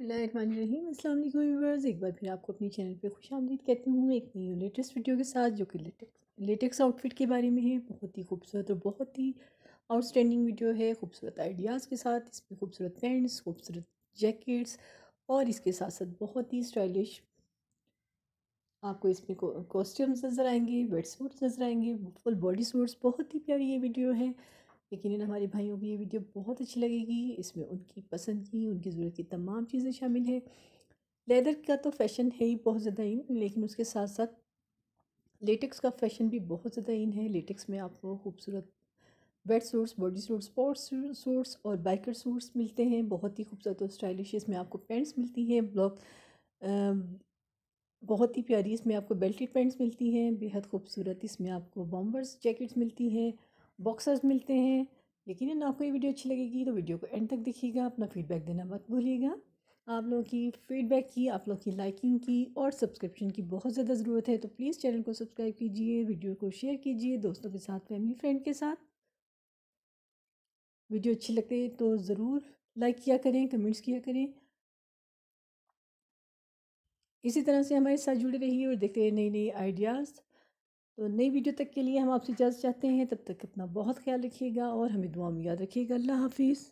viewers एक बार फिर आपको अपने चैनल पे खुश आमदीद कहती हूँ एक नई लेटेस्ट वीडियो के साथ जो कि लेटेक्स लेटेक्स आउटफिट के बारे में है बहुत ही खूबसूरत और बहुत ही आउटस्टैंडिंग वीडियो है खूबसूरत आइडियाज़ के साथ इसमें खूबसूरत पैंट्स खूबसूरत जैकेट्स और इसके साथ साथ बहुत ही स्टाइलिश आपको इसमें कॉस्ट्यूम्स नज़र आएंगे वेट सूट्स नज़र आएंगे फुल बॉडी सूट्स बहुत ही प्यारी ये वीडियो है यकीन हमारे भाइयों को ये वीडियो बहुत अच्छी लगेगी इसमें उनकी पसंद की उनकी ज़रूरत की तमाम चीज़ें शामिल हैं लेदर का तो फैशन है ही बहुत ज़्यादा इन लेकिन उसके साथ साथ लेटेक्स का फैशन भी बहुत ज़्यादा इन है लेटेक्स में आपको खूबसूरत wet suits body suit sports suits और बाइकर सूट्स मिलते हैं बहुत ही खूबसूरत और स्टाइलिश इसमें आपको पैंट्स मिलती हैं ब्लॉक बहुत ही प्यारी इसमें आपको बेल्टेड पैंट्स मिलती हैं बेहद खूबसूरत इसमें आपको बॉम्बर्स जैकेट्स मिलती हैं बॉक्सेस मिलते हैं यकीन आपको ये वीडियो अच्छी लगेगी तो वीडियो को एंड तक देखिएगा अपना फीडबैक देना मत भूलिएगा आप लोगों की फीडबैक की आप लोगों की लाइकिंग की और सब्सक्रिप्शन की बहुत ज़्यादा ज़रूरत है तो प्लीज़ चैनल को सब्सक्राइब कीजिए वीडियो को शेयर कीजिए दोस्तों के साथ फैमिली फ्रेंड के साथ वीडियो अच्छी लगे तो ज़रूर लाइक किया करें कमेंट्स किया करें इसी तरह से हमारे साथ जुड़े रहिए और देखते रहिए नई नई आइडियाज़ तो नई वीडियो तक के लिए हम आपसे इजाज़त चाहते हैं तब तक अपना बहुत ख्याल रखिएगा और हमें दुआ में याद रखिएगा अल्लाह हाफिज़